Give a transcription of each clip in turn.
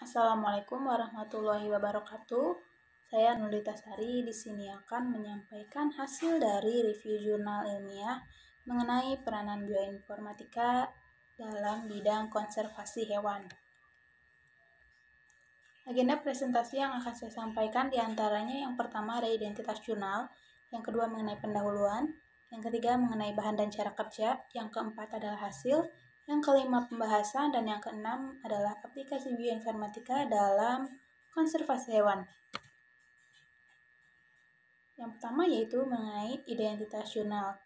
Assalamualaikum warahmatullahi wabarakatuh. Saya Nulita Sari di sini akan menyampaikan hasil dari review jurnal ilmiah mengenai peranan bioinformatika dalam bidang konservasi hewan. Agenda presentasi yang akan saya sampaikan diantaranya yang pertama ada identitas jurnal, yang kedua mengenai pendahuluan, yang ketiga mengenai bahan dan cara kerja, yang keempat adalah hasil, yang kelima pembahasan dan yang keenam adalah aplikasi bioinformatika dalam konservasi hewan. Yang pertama yaitu mengenai identitas jurnal.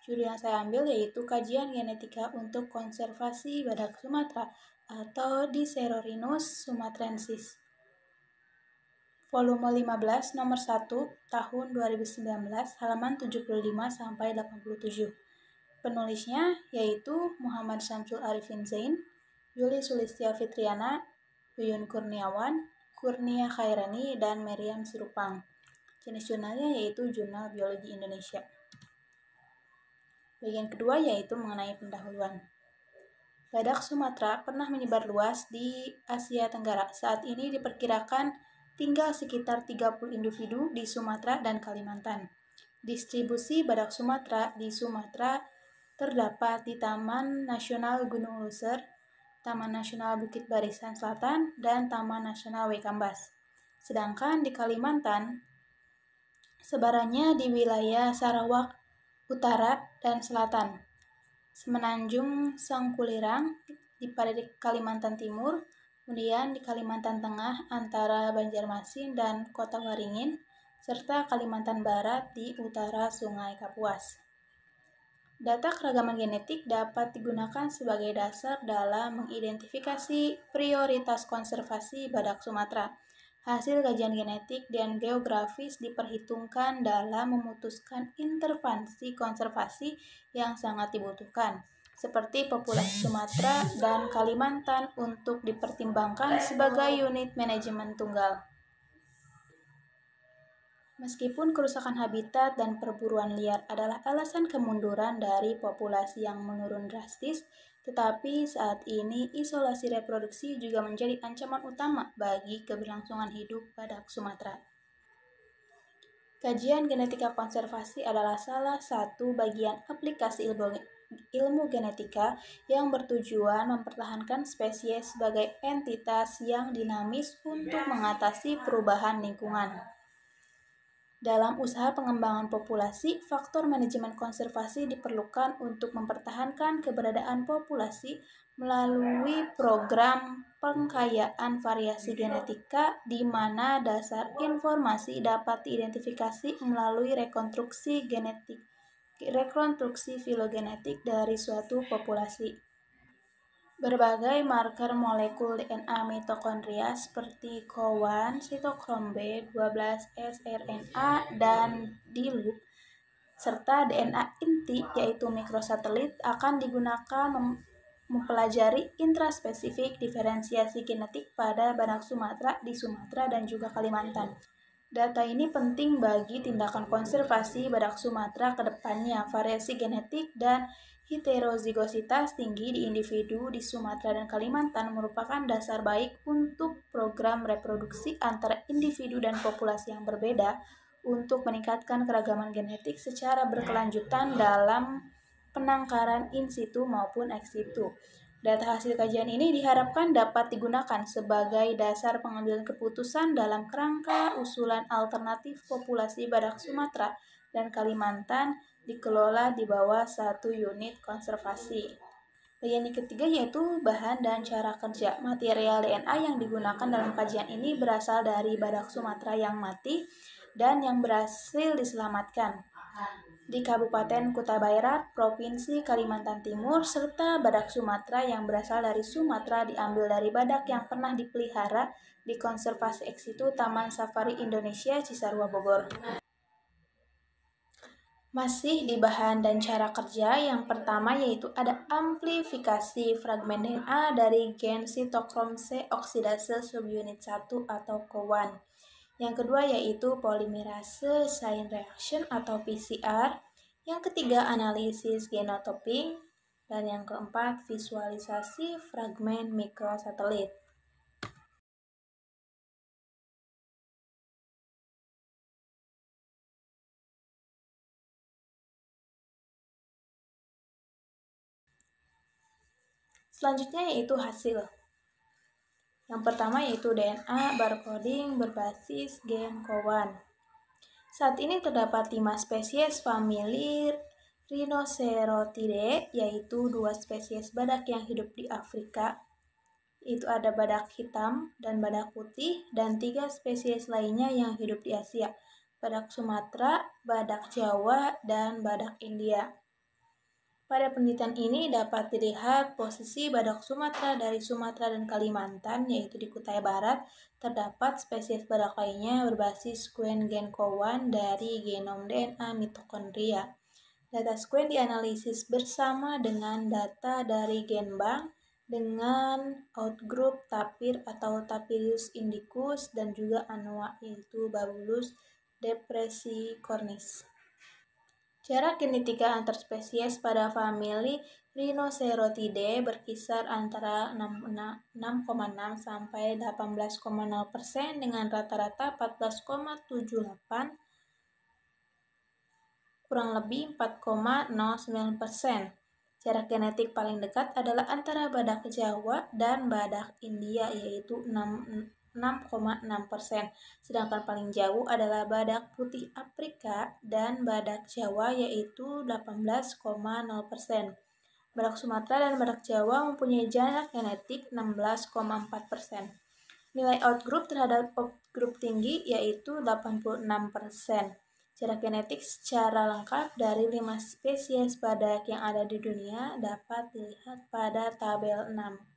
Judul yang saya ambil yaitu kajian genetika untuk konservasi badak Sumatera atau Dicerorinus sumatrensis. Volume 15 nomor 1 tahun 2019 halaman 75 sampai 87. Penulisnya yaitu Muhammad Syamsul Arifin Zain, Yuli Sulistia Fitriana, Yuyun Kurniawan, Kurnia Khairani, dan Meriam Sirupang. Jenis jurnalnya yaitu Jurnal Biologi Indonesia. Bagian kedua yaitu mengenai pendahuluan. Badak Sumatera pernah menyebar luas di Asia Tenggara. Saat ini diperkirakan tinggal sekitar 30 individu di Sumatera dan Kalimantan. Distribusi badak Sumatera di Sumatera terdapat di Taman Nasional Gunung Luser, Taman Nasional Bukit Barisan Selatan, dan Taman Nasional Wekambas. Sedangkan di Kalimantan, sebarannya di wilayah Sarawak Utara dan Selatan, Semenanjung Sangkulirang di Kalimantan Timur, kemudian di Kalimantan Tengah antara Banjarmasin dan Kota Waringin, serta Kalimantan Barat di utara Sungai Kapuas. Data keragaman genetik dapat digunakan sebagai dasar dalam mengidentifikasi prioritas konservasi badak Sumatera. Hasil kajian genetik dan geografis diperhitungkan dalam memutuskan intervensi konservasi yang sangat dibutuhkan, seperti populasi Sumatera dan Kalimantan untuk dipertimbangkan sebagai unit manajemen tunggal. Meskipun kerusakan habitat dan perburuan liar adalah alasan kemunduran dari populasi yang menurun drastis, tetapi saat ini isolasi reproduksi juga menjadi ancaman utama bagi keberlangsungan hidup badak Sumatera. Kajian genetika konservasi adalah salah satu bagian aplikasi ilmu, ilmu genetika yang bertujuan mempertahankan spesies sebagai entitas yang dinamis untuk mengatasi perubahan lingkungan. Dalam usaha pengembangan populasi, faktor manajemen konservasi diperlukan untuk mempertahankan keberadaan populasi melalui program pengkayaan variasi genetika di mana dasar informasi dapat diidentifikasi melalui rekonstruksi genetik rekonstruksi filogenetik dari suatu populasi. Berbagai marker molekul DNA mitokondria seperti co 1 sitokrom B12, sRNA, dan dilup serta DNA inti yaitu mikrosatelit akan digunakan mem mempelajari intraspesifik diferensiasi genetik pada badak Sumatera di Sumatera dan juga Kalimantan. Data ini penting bagi tindakan konservasi badak Sumatera ke depannya, variasi genetik dan Heterozigositas tinggi di individu di Sumatera dan Kalimantan merupakan dasar baik untuk program reproduksi antara individu dan populasi yang berbeda untuk meningkatkan keragaman genetik secara berkelanjutan dalam penangkaran in situ maupun ex situ. Data hasil kajian ini diharapkan dapat digunakan sebagai dasar pengambilan keputusan dalam kerangka usulan alternatif populasi badak Sumatera dan Kalimantan dikelola di bawah satu unit konservasi. Bagian ketiga yaitu bahan dan cara kerja. Material DNA yang digunakan dalam kajian ini berasal dari badak Sumatera yang mati dan yang berhasil diselamatkan di Kabupaten Kuta Barat, Provinsi Kalimantan Timur, serta badak Sumatera yang berasal dari Sumatera diambil dari badak yang pernah dipelihara di Konservasi Eksitu Taman Safari Indonesia Cisarua Bogor. Masih di bahan dan cara kerja, yang pertama yaitu ada amplifikasi fragmen DNA dari gen sitokrom C oksidase subunit 1 atau co 1 Yang kedua yaitu polimerase chain reaction atau PCR. Yang ketiga analisis genotopping. Dan yang keempat visualisasi fragmen mikrosatelit. Selanjutnya yaitu hasil. Yang pertama yaitu DNA barcoding berbasis gen kowan. Saat ini terdapat 5 spesies famili Rhinocerotidae, yaitu dua spesies badak yang hidup di Afrika. Itu ada badak hitam dan badak putih, dan tiga spesies lainnya yang hidup di Asia, badak Sumatera, badak Jawa, dan badak India. Pada penelitian ini dapat dilihat posisi badak Sumatera dari Sumatera dan Kalimantan, yaitu di Kutai Barat, terdapat spesies badak lainnya berbasis Queen Genkowan dari genom DNA mitokondria. Data Queen dianalisis bersama dengan data dari Genbank dengan outgroup tapir atau Tapirius indicus dan juga anua yaitu Babulus depressicornis. Jarak genetika antar spesies pada famili Rhinocerotidae berkisar antara 6,6 sampai 18,0 persen dengan rata-rata 14,78 kurang lebih 4,09 persen. Jarak genetik paling dekat adalah antara badak Jawa dan badak India yaitu 6,6%. Sedangkan paling jauh adalah badak putih Afrika dan badak Jawa yaitu 18,0%. Badak Sumatera dan badak Jawa mempunyai jarak genetik 16,4%. Nilai outgroup terhadap outgroup tinggi yaitu 86%. Jarak genetik secara lengkap dari 5 spesies badak yang ada di dunia dapat dilihat pada tabel 6.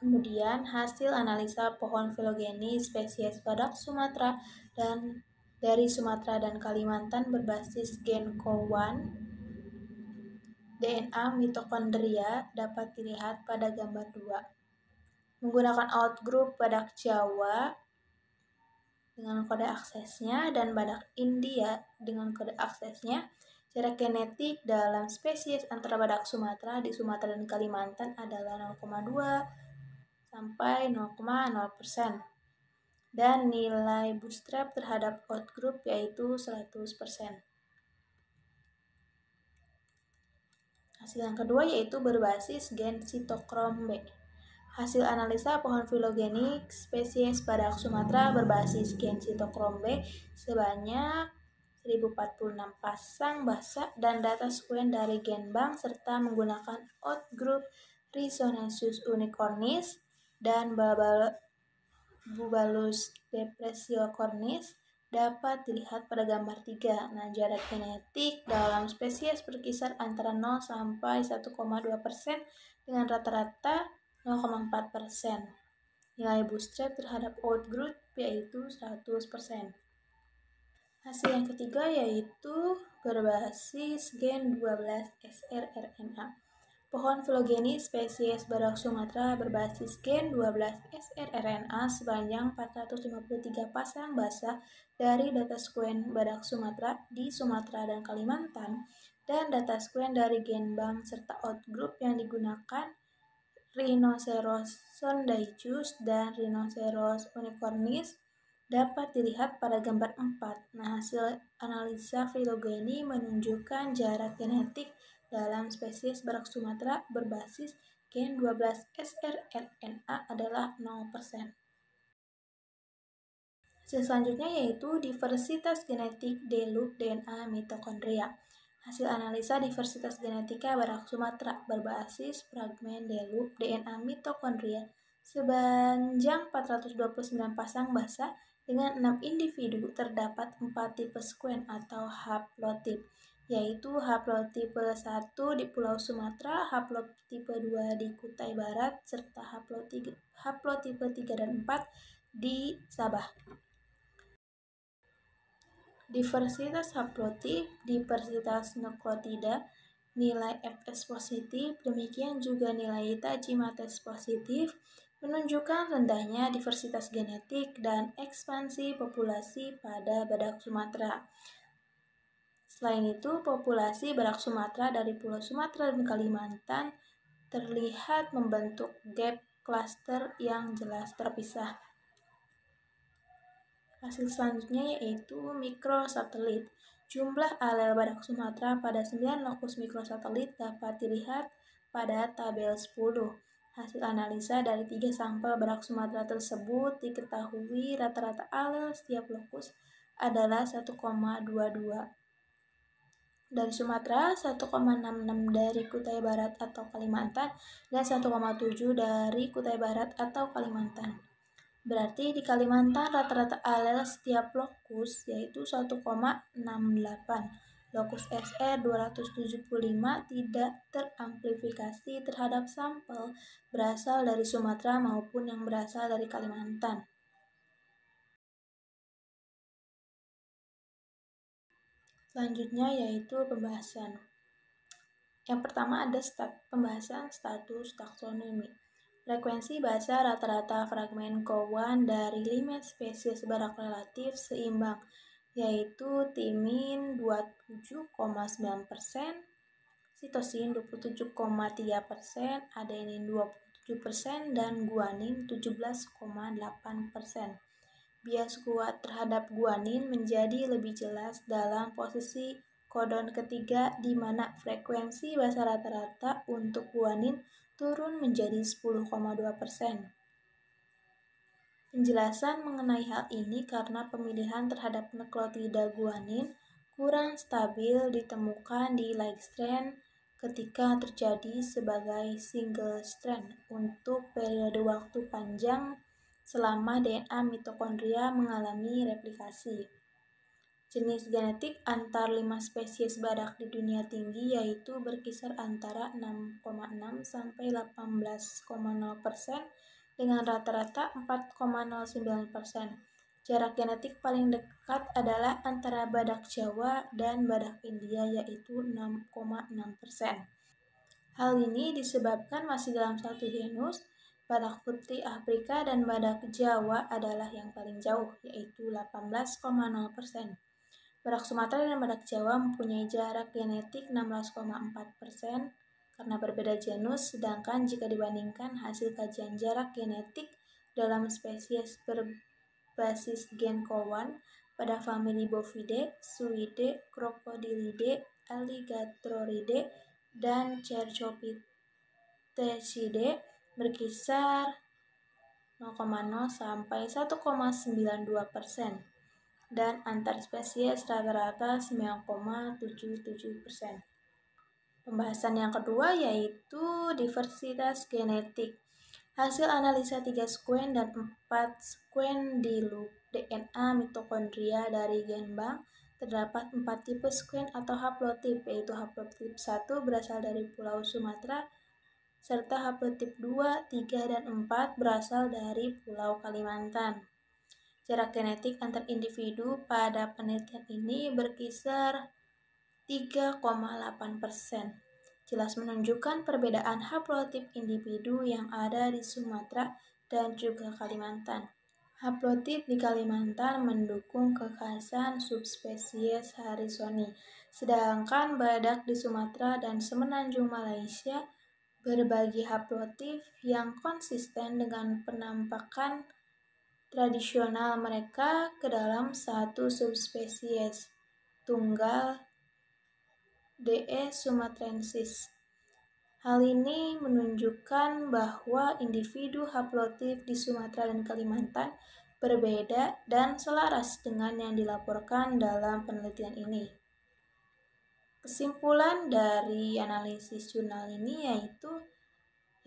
Kemudian hasil analisa pohon filogeni spesies badak Sumatera dan dari Sumatera dan Kalimantan berbasis gen COW1 DNA mitokondria dapat dilihat pada gambar 2. Menggunakan outgroup badak Jawa dengan kode aksesnya dan badak India dengan kode aksesnya, jarak genetik dalam spesies antara badak Sumatera di Sumatera dan Kalimantan adalah 0,2, sampai 0,0%. Dan nilai bootstrap terhadap outgroup yaitu 100%. Hasil yang kedua yaitu berbasis gen sitokrom B. Hasil analisa pohon filogenik spesies pada Sumatera berbasis gen sitokrom B sebanyak 1046 pasang basa dan data sekuen dari gen bank serta menggunakan outgroup Rhizonensis unicornis dan bubalus depresio cornis dapat dilihat pada gambar 3. Nah, jarak genetik dalam spesies berkisar antara 0 sampai 1,2% dengan rata-rata 0,4%. Nilai bootstrap terhadap outgrowth yaitu 100%. Hasil yang ketiga yaitu berbasis gen 12 SRRNA. Pohon filogeni spesies badak Sumatera berbasis gen 12 srRNA sepanjang 453 pasang basah dari data sekuen badak Sumatera di Sumatera dan Kalimantan dan data sekuen dari gen bank serta outgroup yang digunakan Rhinoceros sondaicus dan Rhinoceros unicornis dapat dilihat pada gambar 4. Nah, hasil analisa filogeni menunjukkan jarak genetik dalam spesies barak Sumatera berbasis gen 12 SRRNA adalah 0%. Selanjutnya yaitu diversitas genetik d DNA mitokondria. Hasil analisa diversitas genetika barak Sumatera berbasis fragmen d DNA mitokondria sebanjang 429 pasang basa dengan 6 individu terdapat 4 tipe sekuen atau haplotip yaitu haplotipe 1 di Pulau Sumatera, haplotipe 2 di Kutai Barat, serta haplotipe, haplotipe 3 dan 4 di Sabah. Diversitas haplotip, diversitas nukleotida, nilai FS positif, demikian juga nilai Tajimates positif, menunjukkan rendahnya diversitas genetik dan ekspansi populasi pada badak Sumatera. Selain itu, populasi badak Sumatera dari Pulau Sumatera dan Kalimantan terlihat membentuk gap cluster yang jelas terpisah. Hasil selanjutnya yaitu mikrosatelit. Jumlah alel badak Sumatera pada 9 lokus mikrosatelit dapat dilihat pada tabel 10. Hasil analisa dari tiga sampel badak Sumatera tersebut diketahui rata-rata alel setiap lokus adalah 1,22 dari Sumatera, 1,66 dari Kutai Barat atau Kalimantan, dan 1,7 dari Kutai Barat atau Kalimantan. Berarti di Kalimantan rata-rata alel setiap lokus yaitu 1,68. Lokus SE 275 tidak teramplifikasi terhadap sampel berasal dari Sumatera maupun yang berasal dari Kalimantan. Selanjutnya yaitu pembahasan. Yang pertama ada stat pembahasan status taksonomi. Frekuensi bahasa rata-rata fragmen kowan dari limit spesies barak relatif seimbang, yaitu timin 27,9%, sitosin 27,3%, adenin 27%, dan guanin 17,8% bias kuat terhadap guanin menjadi lebih jelas dalam posisi kodon ketiga di mana frekuensi basa rata-rata untuk guanin turun menjadi 10,2%. Penjelasan mengenai hal ini karena pemilihan terhadap nukleotida guanin kurang stabil ditemukan di light strand ketika terjadi sebagai single strand untuk periode waktu panjang selama DNA mitokondria mengalami replikasi. Jenis genetik antar lima spesies badak di dunia tinggi yaitu berkisar antara 6,6 sampai 18,0 persen dengan rata-rata 4,09 persen. Jarak genetik paling dekat adalah antara badak Jawa dan badak India yaitu 6,6 persen. Hal ini disebabkan masih dalam satu genus Badak Putih Afrika dan Badak Jawa adalah yang paling jauh, yaitu 18,0%. Badak Sumatera dan Badak Jawa mempunyai jarak genetik 16,4% karena berbeda genus, sedangkan jika dibandingkan hasil kajian jarak genetik dalam spesies berbasis gen kowan pada famili Bovide, Suide, Crocodilidae, Alligatorridae, dan Cercopithecidae berkisar 0,0 sampai 1,92 persen dan antar spesies rata-rata 9,77 persen. Pembahasan yang kedua yaitu diversitas genetik. Hasil analisa 3 sekuen dan 4 sekuen di loop DNA mitokondria dari gen bank terdapat 4 tipe sekuen atau haplotip, yaitu haplotip 1 berasal dari Pulau Sumatera, serta tip 2, 3, dan 4 berasal dari Pulau Kalimantan. Jarak genetik antar individu pada penelitian ini berkisar 3,8 persen. Jelas menunjukkan perbedaan haplotip individu yang ada di Sumatera dan juga Kalimantan. Haplotip di Kalimantan mendukung kekhasan subspesies Harrisoni, sedangkan badak di Sumatera dan Semenanjung Malaysia – berbagi haplotif yang konsisten dengan penampakan tradisional mereka ke dalam satu subspesies tunggal DE sumatrensis. Hal ini menunjukkan bahwa individu haplotif di Sumatera dan Kalimantan berbeda dan selaras dengan yang dilaporkan dalam penelitian ini. Kesimpulan dari analisis jurnal ini yaitu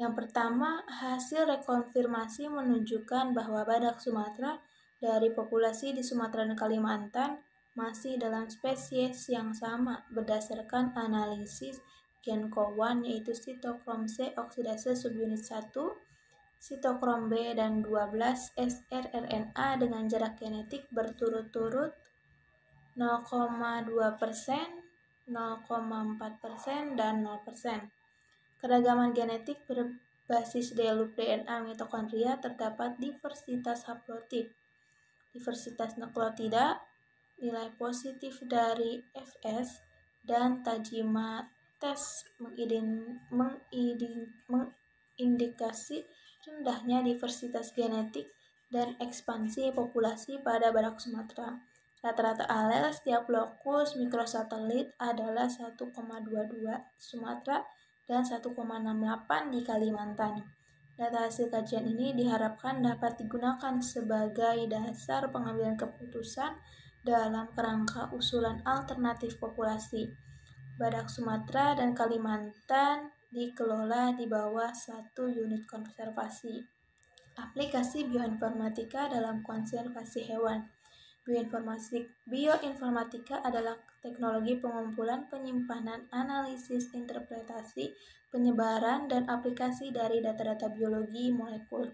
yang pertama, hasil rekonfirmasi menunjukkan bahwa badak Sumatera dari populasi di Sumatera dan Kalimantan masih dalam spesies yang sama berdasarkan analisis CO1 yaitu sitokrom C oksidase subunit 1, sitokrom B dan 12 srRNA dengan jarak genetik berturut-turut 0,2 persen 0,4% dan 0%. Keragaman genetik berbasis delup DNA mitokondria terdapat diversitas haplotip. Diversitas nukleotida, nilai positif dari FS, dan Tajima tes mengidin, mengindikasi rendahnya diversitas genetik dan ekspansi populasi pada Badak Sumatera. Rata-rata alel setiap lokus mikrosatelit adalah 1,22 Sumatera dan 1,68 di Kalimantan. Data hasil kajian ini diharapkan dapat digunakan sebagai dasar pengambilan keputusan dalam kerangka usulan alternatif populasi. Badak Sumatera dan Kalimantan dikelola di bawah satu unit konservasi. Aplikasi bioinformatika dalam konservasi hewan. Bioinformatik Bioinformatika adalah teknologi pengumpulan, penyimpanan, analisis, interpretasi, penyebaran, dan aplikasi dari data-data biologi molekul.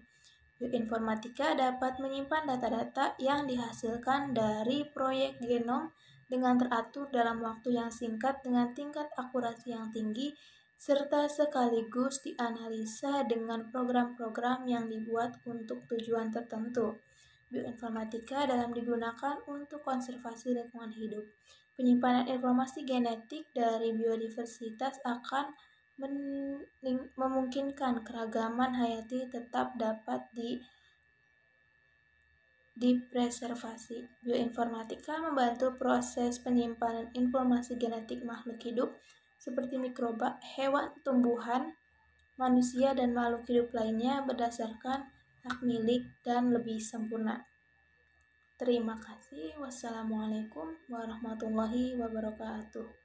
Bioinformatika dapat menyimpan data-data yang dihasilkan dari proyek genom dengan teratur dalam waktu yang singkat dengan tingkat akurasi yang tinggi serta sekaligus dianalisa dengan program-program yang dibuat untuk tujuan tertentu. Bioinformatika dalam digunakan untuk konservasi lingkungan hidup. Penyimpanan informasi genetik dari biodiversitas akan memungkinkan keragaman hayati tetap dapat di dipreservasi. Bioinformatika membantu proses penyimpanan informasi genetik makhluk hidup seperti mikroba, hewan, tumbuhan, manusia, dan makhluk hidup lainnya berdasarkan hak milik, dan lebih sempurna. Terima kasih. Wassalamualaikum warahmatullahi wabarakatuh.